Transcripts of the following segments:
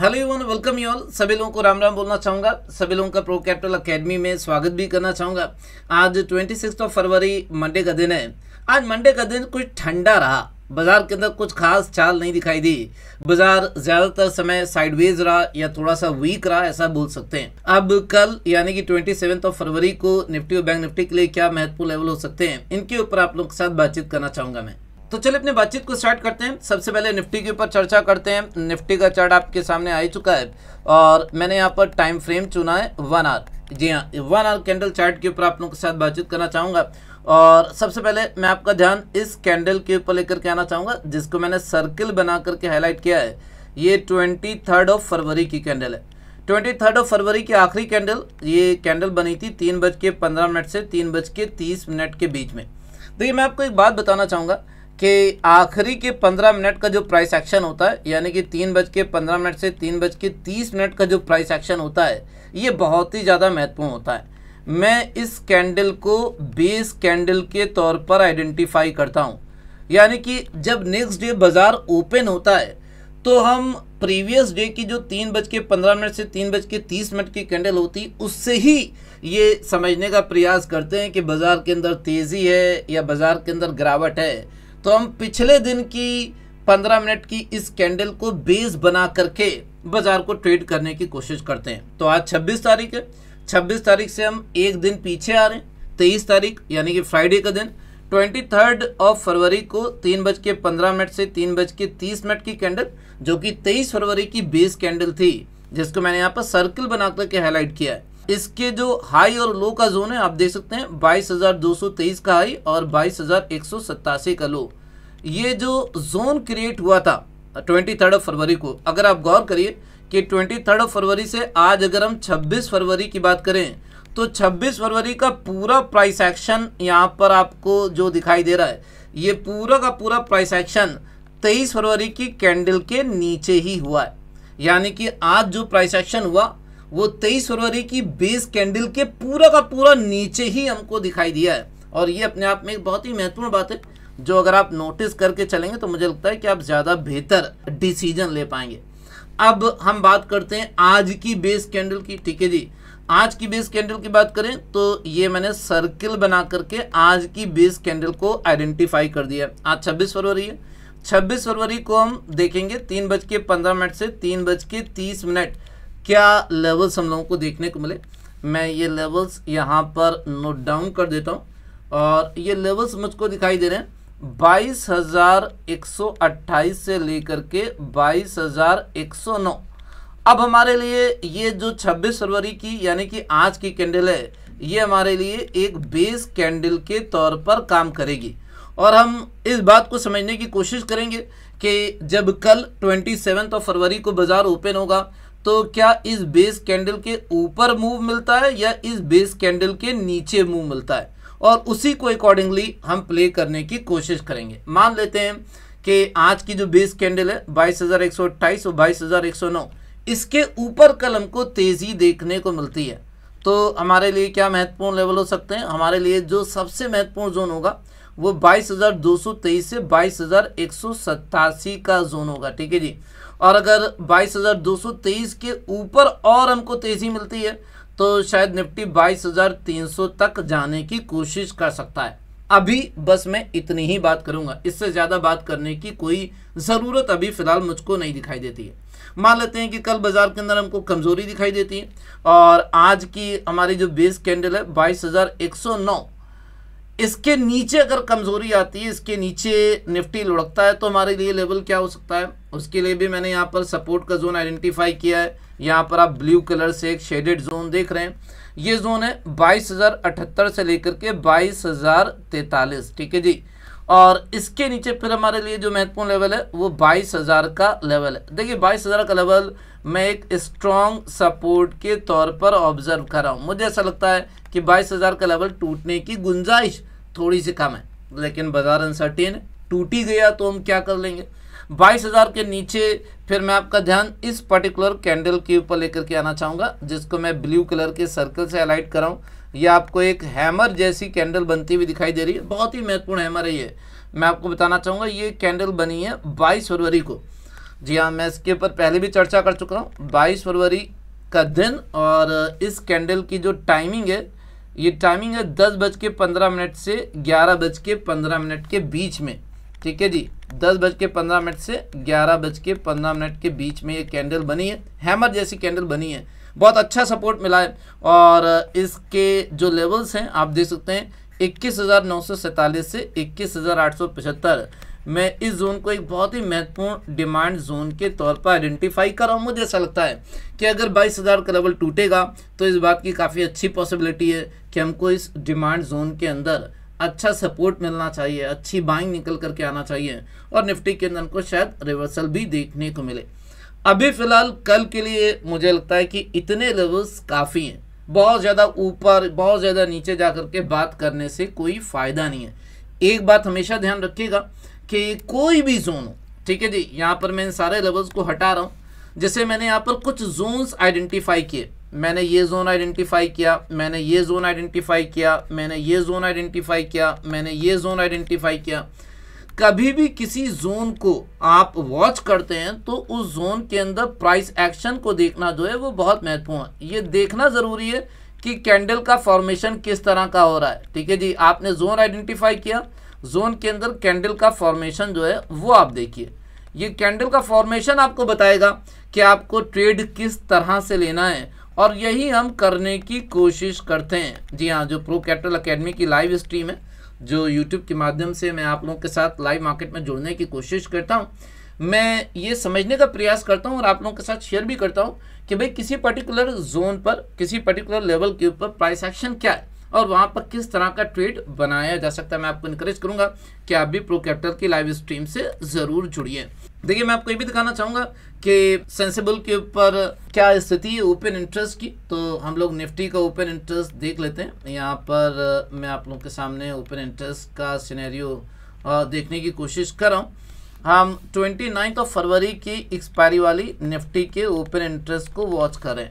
hello everyone welcome you all सभी लोगों को राम राम बोलना चाहूँगा सभी लोगों का प्रो कैपिटल अकेडमी में स्वागत भी करना चाहूँगा आज twenty six of February Monday का दिन है आज मंडे का दिन कुछ ठंडा रहा बाजार के अंदर कुछ खास चाल नहीं दिखाई दी बाजार ज्यादातर समय साइडवेज रहा या थोड़ा सा वीक रहा ऐसा बोल सकते हैं अब कल यानी कि ट्वेंटी सेवन ऑफ फरवरी को निफ्टी और बैंक निफ्टी के लिए क्या महत्वपूर्ण लेवल हो सकते हैं इनके ऊपर आप लोग के साथ बातचीत करना चाहूंगा मैं तो चलिए अपनी बातचीत को स्टार्ट करते हैं सबसे पहले निफ्टी के ऊपर चर्चा करते हैं निफ्टी का चार्ट आपके सामने आ चुका है और मैंने यहाँ पर टाइम फ्रेम चुना है वन आर जी हाँ वन आर कैंडल चार्ट के ऊपर आप लोगों के साथ बातचीत करना चाहूँगा और सबसे पहले मैं आपका ध्यान इस कैंडल के ऊपर लेकर के आना चाहूँगा जिसको मैंने सर्किल बना करके हाईलाइट किया है ये ट्वेंटी थर्ड ऑफ फरवरी की कैंडल है ट्वेंटी थर्ड ऑफ फरवरी की आखिरी कैंडल ये कैंडल बनी थी तीन बज के पंद्रह मिनट से तीन बज के तीस मिनट के बीच में देखिए मैं आपको एक बात बताना चाहूँगा कि आखिरी के पंद्रह मिनट का जो प्राइस एक्शन होता है यानी कि तीन बज के पंद्रह मिनट से तीन बज के तीस मिनट का जो प्राइस एक्शन होता है ये बहुत ही ज़्यादा महत्वपूर्ण होता है मैं इस कैंडल को बेस कैंडल के तौर पर आइडेंटिफाई करता हूँ यानी कि जब नेक्स्ट डे बाज़ार ओपन होता है तो हम प्रीवियस डे की जो तीन बज के पंद्रह मिनट से तीन बज के तीस मिनट की कैंडल होती उससे ही ये समझने का प्रयास करते हैं कि बाज़ार के अंदर तेज़ी है या बाज़ार के अंदर गिरावट है तो हम पिछले दिन की पंद्रह मिनट की इस कैंडल को बेस बना करके बाजार को ट्रेड करने की कोशिश करते हैं तो आज छब्बीस तारीख है छब्बीस तारीख से हम एक दिन पीछे आ रहे हैं तेईस तारीख यानी कि फ्राइडे का दिन ट्वेंटी थर्ड ऑफ फरवरी को तीन बज के पंद्रह मिनट से तीन बज के तीस मिनट की कैंडल जो कि तेईस फरवरी की बेस कैंडल थी जिसको मैंने यहाँ पर सर्कल बना करके हाईलाइट किया है इसके जो हाई और लो का जोन है आप देख सकते हैं 22,223 का हाई और बाईस का लो ये जो जोन क्रिएट हुआ था ट्वेंटी थर्ड फरवरी को अगर आप गौर करिए कि ट्वेंटी थर्ड फरवरी से आज अगर हम छब्बीस फरवरी की बात करें तो 26 फरवरी का पूरा प्राइस एक्शन यहाँ पर आपको जो दिखाई दे रहा है ये पूरा का पूरा प्राइस एक्शन 23 फरवरी की कैंडल के नीचे ही हुआ है यानी कि आज जो प्राइस एक्शन हुआ वो तेईस फरवरी की बेस कैंडल के पूरा का पूरा नीचे ही हमको दिखाई दिया है और ये अपने आप में एक बहुत ही महत्वपूर्ण बात है जो अगर आप नोटिस करके चलेंगे तो मुझे लगता है कि आप ज़्यादा बेहतर डिसीजन ले पाएंगे अब हम बात करते हैं आज की बेस कैंडल की ठीक है जी आज की बेस कैंडल की बात करें तो ये मैंने सर्किल बना करके आज की बेस कैंडल को आइडेंटिफाई कर दिया आज 26 फरवरी है 26 फरवरी को हम देखेंगे तीन बज के पंद्रह मिनट से तीन बज के तीस मिनट क्या लेवल्स हम लोगों को देखने को मिले मैं ये लेवल्स यहाँ पर नोट डाउन कर देता हूँ और ये लेवल्स मुझको दिखाई दे रहे हैं बाईस हज़ार एक सौ अट्ठाईस से लेकर के बाईस हज़ार एक सौ नौ अब हमारे लिए ये जो छब्बीस फरवरी की यानी कि आज की कैंडल है ये हमारे लिए एक बेस कैंडल के तौर पर काम करेगी और हम इस बात को समझने की कोशिश करेंगे कि जब कल ट्वेंटी सेवन्थ ऑफ फरवरी को बाज़ार ओपन होगा तो क्या इस बेस कैंडल के ऊपर मूव मिलता है या इस बेस कैंडल के नीचे मूव मिलता है और उसी को अकॉर्डिंगली हम प्ले करने की कोशिश करेंगे मान लेते हैं कि आज की जो बेस कैंडल है बाईस हज़ार एक सौ अट्ठाईस और बाईस हज़ार एक सौ नौ इसके ऊपर कल हमको तेज़ी देखने को मिलती है तो हमारे लिए क्या महत्वपूर्ण लेवल हो सकते हैं हमारे लिए जो सबसे महत्वपूर्ण जोन होगा वो 22,223 से बाईस का जोन होगा ठीक है जी और अगर 22,223 के ऊपर और हमको तेज़ी मिलती है तो शायद निफ्टी 22,300 तक जाने की कोशिश कर सकता है अभी बस मैं इतनी ही बात करूंगा इससे ज़्यादा बात करने की कोई ज़रूरत अभी फ़िलहाल मुझको नहीं दिखाई देती है मान लेते हैं कि कल बाज़ार के अंदर हमको कमज़ोरी दिखाई देती है और आज की हमारी जो बेस कैंडल है नौ इसके नीचे अगर कमज़ोरी आती है इसके नीचे निफ्टी लुढ़कता है तो हमारे लिए लेवल क्या हो सकता है उसके लिए भी मैंने यहाँ पर सपोर्ट का जोन आइडेंटिफाई किया है यहाँ पर आप ब्लू कलर से एक शेडेड जोन देख रहे हैं ये जोन है बाईस हज़ार अठहत्तर से लेकर के बाईस हज़ार तैतालीस ठीक है जी और इसके नीचे फिर हमारे लिए जो महत्वपूर्ण लेवल है वो बाईस हज़ार का लेवल है देखिए बाईस हज़ार का लेवल मैं एक स्ट्रॉन्ग सपोर्ट के तौर पर ऑब्जर्व कर रहा हूँ मुझे ऐसा लगता है कि बाईस हज़ार का लेवल टूटने की गुंजाइश थोड़ी सी कम है लेकिन बाजार अनसर्टेन टूटी गया तो हम क्या कर लेंगे बाईस हज़ार के नीचे फिर मैं आपका ध्यान इस पर्टिकुलर कैंडल के ऊपर लेकर के आना चाहूँगा जिसको मैं ब्लू कलर के सर्कल से हाईलाइट कराऊँ यह आपको एक हैमर जैसी कैंडल बनती हुई दिखाई दे रही है बहुत ही महत्वपूर्ण हैमर है ये मैं आपको बताना चाहूँगा ये कैंडल बनी है बाईस फरवरी को जी हाँ मैं इसके ऊपर पहले भी चर्चा कर चुका हूँ बाईस फरवरी का दिन और इस कैंडल की जो टाइमिंग है ये टाइमिंग है दस बज के पंद्रह मिनट से ग्यारह बज के पंद्रह मिनट के बीच में ठीक है जी दस बज के पंद्रह मिनट से ग्यारह बज के पंद्रह मिनट के बीच में ये कैंडल बनी है हैमर जैसी कैंडल बनी है बहुत अच्छा सपोर्ट मिला है और इसके जो लेवल्स हैं आप देख सकते हैं इक्कीस हज़ार नौ सौ सैंतालीस से इक्कीस हज़ार आठ सौ पचहत्तर मैं इस जोन को एक बहुत ही महत्वपूर्ण डिमांड जोन के तौर पर आइडेंटिफाई कर रहा हूँ मुझे ऐसा लगता है कि अगर बाईस हज़ार का लेवल टूटेगा तो इस बात की काफ़ी अच्छी पॉसिबिलिटी है कि हमको इस डिमांड जोन के अंदर अच्छा सपोर्ट मिलना चाहिए अच्छी बाइंग निकल करके आना चाहिए और निफ्टी के अंदर हमको शायद रिवर्सल भी देखने को मिले अभी फ़िलहाल कल के लिए मुझे लगता है कि इतने लेवल्स काफ़ी हैं बहुत ज़्यादा ऊपर बहुत ज़्यादा नीचे जा कर के बात करने से कोई फ़ायदा नहीं है एक बात हमेशा ध्यान रखिएगा कि कोई भी जोन हो ठीक है जी यहाँ पर मैं इन सारे लेवल्स को हटा रहा हूँ जैसे मैंने यहाँ पर कुछ जोन्स आइडेंटिफाई किए मैंने ये जोन आइडेंटिफाई किया मैंने ये जोन आइडेंटिफाई किया मैंने ये जोन आइडेंटिफाई किया मैंने ये जोन आइडेंटिफाई किया कभी भी किसी जोन को आप वॉच करते हैं तो उस जोन के अंदर प्राइस एक्शन को देखना जो है वो बहुत महत्वपूर्ण है ये देखना ज़रूरी है कि कैंडल का फॉर्मेशन किस तरह का हो रहा है ठीक है जी आपने जोन आइडेंटिफाई किया जोन के अंदर कैंडल का फॉर्मेशन जो है वो आप देखिए ये कैंडल का फॉर्मेशन आपको बताएगा कि आपको ट्रेड किस तरह से लेना है और यही हम करने की कोशिश करते हैं जी हाँ जो प्रो कैपिटल अकेडमी की लाइव स्ट्रीम है जो यूट्यूब के माध्यम से मैं आप लोगों के साथ लाइव मार्केट में जुड़ने की कोशिश करता हूँ मैं ये समझने का प्रयास करता हूँ और आप लोगों के साथ शेयर भी करता हूँ कि भाई किसी पर्टिकुलर जोन पर किसी पर्टिकुलर लेवल के ऊपर प्राइस एक्शन क्या है और वहाँ पर किस तरह का ट्रेड बनाया जा सकता है मैं आपको इंकरेज करूँगा कि आप भी प्रो कैपिटल की लाइव स्ट्रीम से ज़रूर जुड़िए देखिए मैं आपको ये भी दिखाना चाहूँगा कि सेंसेबल के ऊपर क्या स्थिति है ओपन इंटरेस्ट की तो हम लोग निफ्टी का ओपन इंटरेस्ट देख लेते हैं यहाँ पर मैं आप लोगों के सामने ओपन इंटरेस्ट का सिनेरियो देखने की कोशिश कर रहा हूँ हम ट्वेंटी नाइन्थ ऑफ फरवरी की एक्सपायरी वाली निफ्टी के ओपन इंटरेस्ट को वॉच करें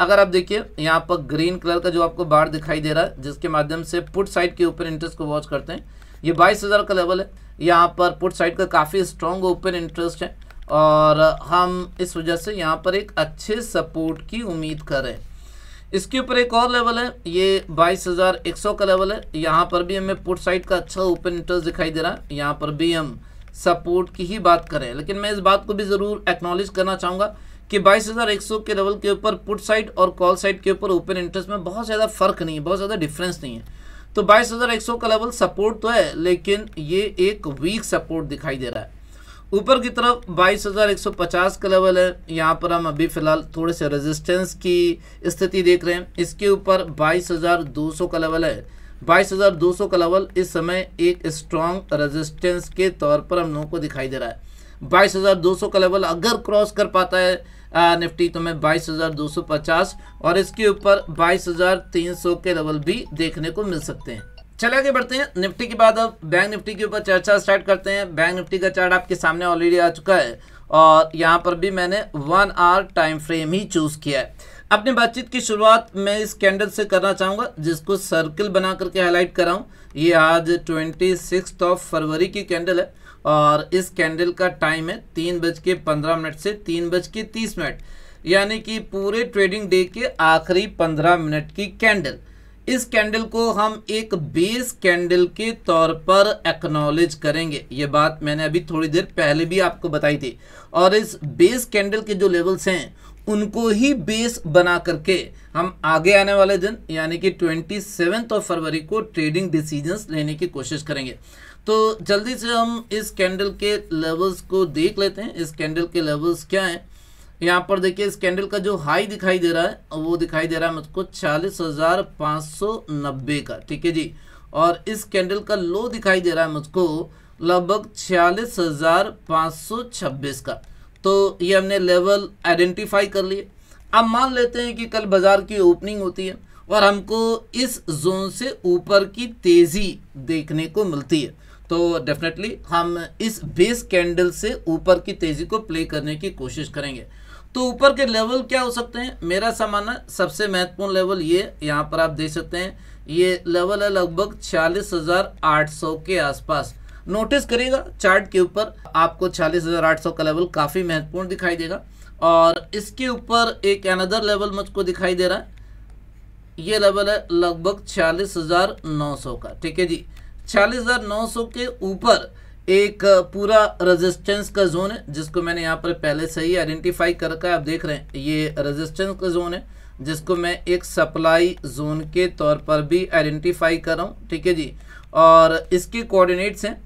अगर आप देखिए यहाँ पर ग्रीन कलर का जो आपको बाढ़ दिखाई दे रहा है जिसके माध्यम से पुट साइड के ऊपर इंटरेस्ट को वॉच करते हैं ये बाईस हज़ार का लेवल है यहाँ पर पुट साइड का काफ़ी स्ट्रॉन्ग ओपन इंटरेस्ट है और हम इस वजह से यहाँ पर एक अच्छे सपोर्ट की उम्मीद करें इसके ऊपर एक और लेवल है ये बाईस हज़ार एक सौ का लेवल है यहाँ पर भी हमें पुट साइड का अच्छा ओपन इंटरेस्ट दिखाई दे रहा है यहाँ पर भी हम सपोर्ट की ही बात करें लेकिन मैं इस बात को भी ज़रूर एक्नॉलेज करना चाहूँगा कि 22,100 के लेवल के ऊपर पुट साइड और कॉल साइड के ऊपर ओपन इंटरेस्ट में बहुत ज़्यादा फर्क नहीं है बहुत ज़्यादा डिफरेंस नहीं है तो 22,100 का लेवल सपोर्ट तो है लेकिन ये एक वीक सपोर्ट दिखाई दे रहा है ऊपर की तरफ 22,150 का लेवल है यहाँ पर हम अभी फ़िलहाल थोड़े से रेजिस्टेंस की स्थिति देख रहे हैं इसके ऊपर 22,200 का लेवल है 22,200 का लेवल इस समय एक स्ट्रॉन्ग रेजिस्टेंस के तौर पर हम लोगों को दिखाई दे रहा है बाईस हज़ार दो सौ का लेवल अगर क्रॉस कर पाता है आ, निफ्टी तो मैं बाईस हज़ार दो सौ पचास और इसके ऊपर बाईस हज़ार तीन सौ के लेवल भी देखने को मिल सकते हैं चले आगे बढ़ते हैं निफ्टी के बाद अब बैंक निफ्टी के ऊपर चर्चा स्टार्ट करते हैं बैंक निफ्टी का चार्ट आपके सामने ऑलरेडी आ चुका है और यहाँ पर भी मैंने वन आवर टाइम फ्रेम ही चूज़ किया है अपनी बातचीत की शुरुआत मैं इस कैंडल से करना चाहूँगा जिसको सर्कल बना करके हाईलाइट कराऊँ ये आज ट्वेंटी ऑफ फरवरी की कैंडल है और इस कैंडल का टाइम है तीन बज के पंद्रह मिनट से तीन बज के तीस मिनट यानी कि पूरे ट्रेडिंग डे के आखिरी पंद्रह मिनट की कैंडल इस कैंडल को हम एक बेस कैंडल के तौर पर एक्नॉलेज करेंगे ये बात मैंने अभी थोड़ी देर पहले भी आपको बताई थी और इस बेस कैंडल के जो लेवल्स हैं उनको ही बेस बना करके हम आगे आने वाले दिन यानी कि ट्वेंटी सेवेंथ ऑफ फरवरी को ट्रेडिंग डिसीजंस लेने की कोशिश करेंगे तो जल्दी से हम इस कैंडल के लेवल्स को देख लेते हैं इस कैंडल के लेवल्स क्या हैं यहाँ पर देखिए इस कैंडल का जो हाई दिखाई दे रहा है वो दिखाई दे रहा है मुझको चालीस हज़ार पाँच सौ नब्बे का ठीक है जी और इस कैंडल का लो दिखाई दे रहा है मुझको लगभग छियालीस हज़ार पाँच सौ छब्बीस का तो ये हमने लेवल आइडेंटिफाई कर लिए अब मान लेते हैं कि कल बाज़ार की ओपनिंग होती है और हमको इस जोन से ऊपर की तेज़ी देखने को मिलती है तो डेफिनेटली हम इस बेस कैंडल से ऊपर की तेज़ी को प्ले करने की कोशिश करेंगे तो ऊपर के लेवल क्या हो सकते हैं मेरा सामाना सबसे महत्वपूर्ण लेवल ये यहाँ पर आप देख सकते हैं ये लेवल है लगभग छियालीस हज़ार आठ सौ के आसपास नोटिस करिएगा चार्ट के ऊपर आपको छियालीस हज़ार आठ सौ का लेवल काफ़ी महत्वपूर्ण दिखाई देगा और इसके ऊपर एक अनदर लेवल मुझको दिखाई दे रहा है ये लेवल है लगभग छियालीस हज़ार नौ सौ का ठीक है जी छियालीस हजार नौ सौ के ऊपर एक पूरा रेजिस्टेंस का जोन है जिसको मैंने यहाँ पर पहले से ही आइडेंटिफाई कर रखा है आप देख रहे हैं ये रेजिस्टेंस का जोन है जिसको मैं एक सप्लाई जोन के तौर पर भी आइडेंटिफाई कर रहा हूँ ठीक है जी और इसके कोऑर्डिनेट्स हैं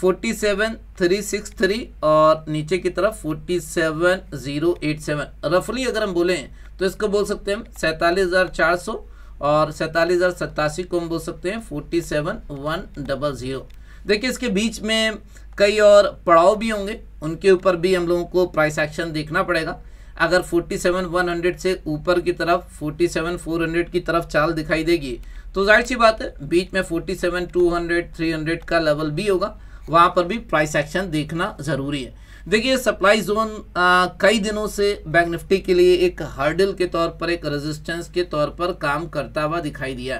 forty seven three six three और नीचे की तरफ forty seven zero eight seven रफली अगर हम बोलें तो इसको बोल सकते हैं सैंतालीस हज़ार चार सौ और सैंतालीस हज़ार सतासी को हम बोल सकते हैं forty seven one double zero देखिए इसके बीच में कई और पड़ाव भी होंगे उनके ऊपर भी हम लोगों को प्राइस एक्शन देखना पड़ेगा अगर फोर्टी सेवन वन हंड्रेड से ऊपर की तरफ फोर्टी सेवन फोर हंड्रेड की तरफ चाल दिखाई देगी तो जाहिर सी बात है बीच में forty seven two hundred three hundred का लेवल भी होगा वहाँ पर भी प्राइस एक्शन देखना ज़रूरी है देखिए सप्लाई जोन कई दिनों से बैंक निफ्टी के लिए एक हर्डल के तौर पर एक रेजिस्टेंस के तौर पर काम करता हुआ दिखाई दिया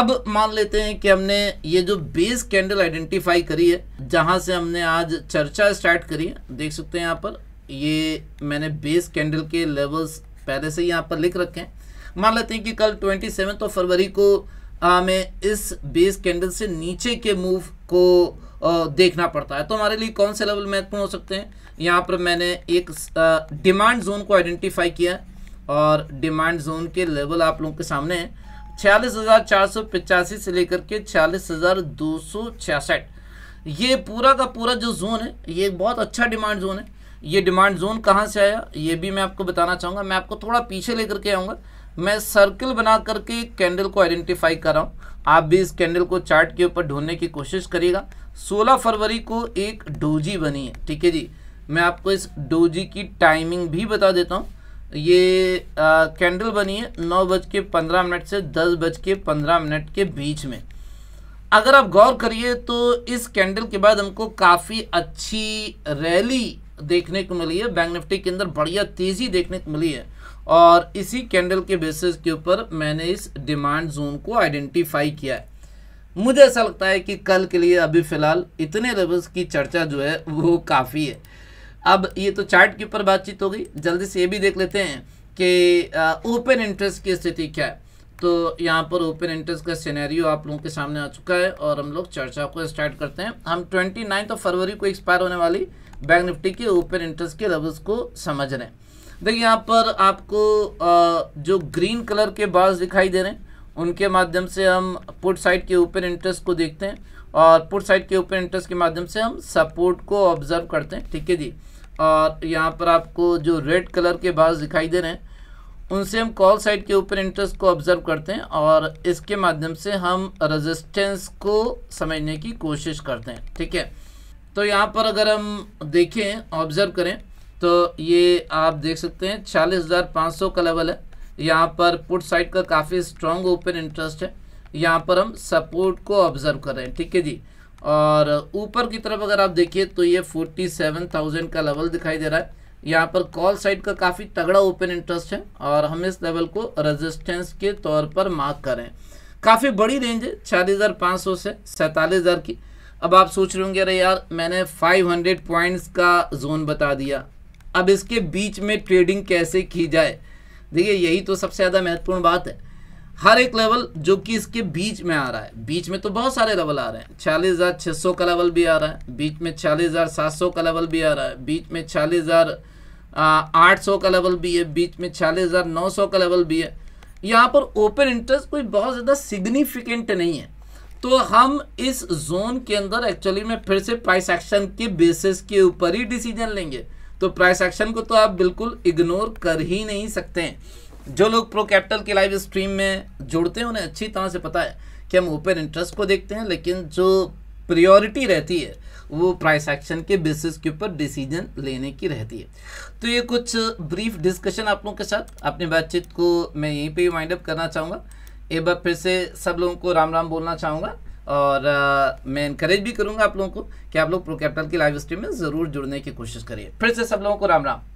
अब मान लेते हैं कि हमने ये जो बेस कैंडल आइडेंटिफाई करी है जहां से हमने आज चर्चा स्टार्ट करी है देख सकते हैं यहाँ पर ये मैंने बेस कैंडल के लेवल्स पहले से यहाँ पर लिख रखे हैं मान लेते हैं कि कल ट्वेंटी सेवन फरवरी को हमें इस बेस कैंडल से नीचे के मूव को देखना पड़ता है तो हमारे लिए कौन से लेवल महत्वपूर्ण हो सकते हैं यहाँ पर मैंने एक डिमांड जोन को आइडेंटिफाई किया और डिमांड जोन के लेवल आप लोगों के सामने हैं छियालीस हज़ार चार सौ पचासी से लेकर के छियालीस हज़ार दो सौ छियासठ ये पूरा का पूरा जो जोन है ये बहुत अच्छा डिमांड जोन है ये डिमांड जोन कहाँ से आया ये भी मैं आपको बताना चाहूँगा मैं आपको थोड़ा पीछे लेकर के आऊँगा मैं सर्कल बना करके कैंडल को आइडेंटिफाई कर रहा हूँ आप भी इस कैंडल को चार्ट के ऊपर ढूंढने की कोशिश करिएगा 16 फरवरी को एक डोजी बनी है ठीक है जी मैं आपको इस डोजी की टाइमिंग भी बता देता हूँ ये कैंडल बनी है नौ बज के पंद्रह मिनट से दस बज के पंद्रह मिनट के बीच में अगर आप गौर करिए तो इस कैंडल के बाद हमको काफ़ी अच्छी रैली देखने को मिली है बैंक निफ्टी के अंदर बढ़िया तेज़ी देखने को मिली है और इसी कैंडल के बेसिस के ऊपर मैंने इस डिमांड जोन को आइडेंटिफाई किया है मुझे ऐसा लगता है कि कल के लिए अभी फ़िलहाल इतने लेवल्स की चर्चा जो है वो काफ़ी है अब ये तो चार्ट के ऊपर बातचीत हो गई जल्दी से ये भी देख लेते हैं कि ओपन इंटरेस्ट की स्थिति क्या है तो यहाँ पर ओपन इंटरेस्ट का सिनेरियो आप लोगों के सामने आ चुका है और हम लोग चर्चा को स्टार्ट करते हैं हम ट्वेंटी नाइन्थ तो फरवरी को एक्सपायर होने वाली बैंक निफ्टी के ओपन इंटरेस्ट के लेवल्स को समझ रहे हैं देखिए यहाँ पर आपको जो ग्रीन कलर के बार्स दिखाई दे रहे हैं उनके माध्यम से हम पुट साइड के ऊपर इंटरेस्ट को देखते हैं और पुट साइड के ऊपर इंटरेस्ट के माध्यम से हम सपोर्ट को ऑब्जर्व करते हैं ठीक है जी और यहाँ पर आपको जो रेड कलर के बाज दिखाई दे रहे हैं उनसे हम कॉल साइड के ऊपर इंटरेस्ट को ऑब्जर्व करते हैं और इसके माध्यम से हम रेजिस्टेंस को समझने की कोशिश करते हैं ठीक है तो यहाँ पर अगर हम देखें ऑब्जर्व करें तो ये आप देख सकते हैं चालीस हज़ार पाँच सौ का लेवल है यहाँ पर पुट साइड का काफ़ी स्ट्रॉन्ग ओपन इंटरेस्ट है यहाँ पर हम सपोर्ट को ऑब्जर्व कर रहे हैं ठीक है जी और ऊपर की तरफ अगर आप देखिए तो ये फोर्टी सेवन थाउजेंड का लेवल दिखाई दे रहा है यहाँ पर कॉल साइड का काफ़ी तगड़ा ओपन इंटरेस्ट है और हम इस लेवल को रेजिस्टेंस के तौर पर मार्क करें काफ़ी बड़ी रेंज है चालीस हज़ार पाँच सौ से सैंतालीस हज़ार की अब आप सोच रहे होंगे अरे यार मैंने फाइव हंड्रेड पॉइंट्स का जोन बता दिया अब इसके बीच में ट्रेडिंग कैसे की जाए देखिए यही तो सबसे ज़्यादा महत्वपूर्ण बात है हर एक लेवल जो कि इसके बीच में आ रहा है बीच में तो बहुत सारे लेवल आ रहे हैं चालीस हज़ार छः सौ का लेवल भी आ रहा है बीच में चालीस हज़ार सात सौ का लेवल भी आ रहा है बीच में चालीस हज़ार आठ सौ का लेवल भी है बीच में चालीस हज़ार नौ सौ का लेवल भी है यहाँ पर ओपन इंटरेस्ट कोई बहुत ज़्यादा सिग्निफिकेंट नहीं है तो हम इस जोन के अंदर एक्चुअली में फिर से प्राइस एक्शन के बेसिस के ऊपर ही डिसीजन लेंगे तो प्राइस एक्शन को तो आप बिल्कुल इग्नोर कर ही नहीं सकते जो लोग प्रो कैपिटल के लाइव स्ट्रीम में जुड़ते हैं उन्हें अच्छी तरह से पता है कि हम ओपन इंटरेस्ट को देखते हैं लेकिन जो प्रियोरिटी रहती है वो प्राइस एक्शन के बेसिस के ऊपर डिसीजन लेने की रहती है तो ये कुछ ब्रीफ डिस्कशन आप लोगों के साथ अपनी बातचीत को मैं यहीं पे वाइंड अप करना चाहूँगा एक बार फिर से सब लोगों को राम राम बोलना चाहूँगा और आ, मैं इनक्रेज भी करूँगा आप लोगों को कि आप लोग प्रो कैपिटल की लाइव स्ट्रीम में ज़रूर जुड़ने की कोशिश करिए फिर से सब लोगों को राम राम